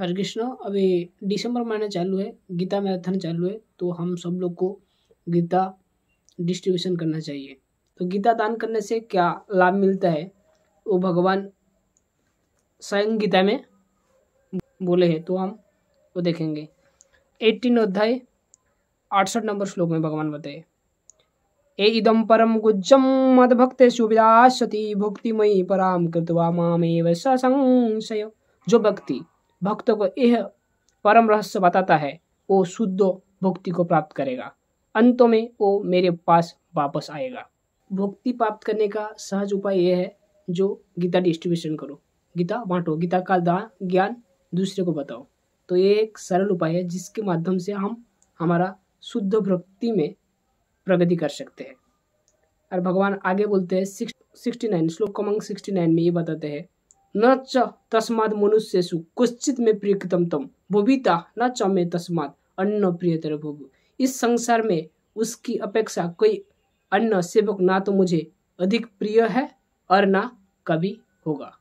हरे कृष्णा अभी दिसंबर महीना चालू है गीता मैराथन चालू है तो हम सब लोग को गीता डिस्ट्रीब्यूशन करना चाहिए तो गीता दान करने से क्या लाभ मिलता है वो भगवान स्वयं गीता में बोले हैं तो हम वो देखेंगे एट्टीन अध्याय आठसठ नंबर श्लोक में भगवान बताए ए इदम परम गुज्जम सुविधा सती भुक्तिमयी पराम मामे मामेव संशय जो भक्ति भक्त को यह परम रहस्य बताता है वो शुद्ध भक्ति को प्राप्त करेगा अंत में वो मेरे पास वापस आएगा भक्ति प्राप्त करने का सहज उपाय यह है जो गीता डिस्ट्रीब्यूशन करो गीता बांटो गीता का दान ज्ञान दूसरे को बताओ तो ये एक सरल उपाय है जिसके माध्यम से हम हमारा शुद्ध भक्ति में प्रगति कर सकते हैं और भगवान आगे बोलते हैं सिक्स सिक्सटी नाइन श्लोक क्रमांक सिक्सटी नाइन में ये बताते हैं न च तस्माद मनुष्यसु कुश्चित में प्रियतम तम भुविता न च में तस्माद अन्न प्रियतर भुवु इस संसार में उसकी अपेक्षा कोई अन्न सेवक ना तो मुझे अधिक प्रिय है और ना कभी होगा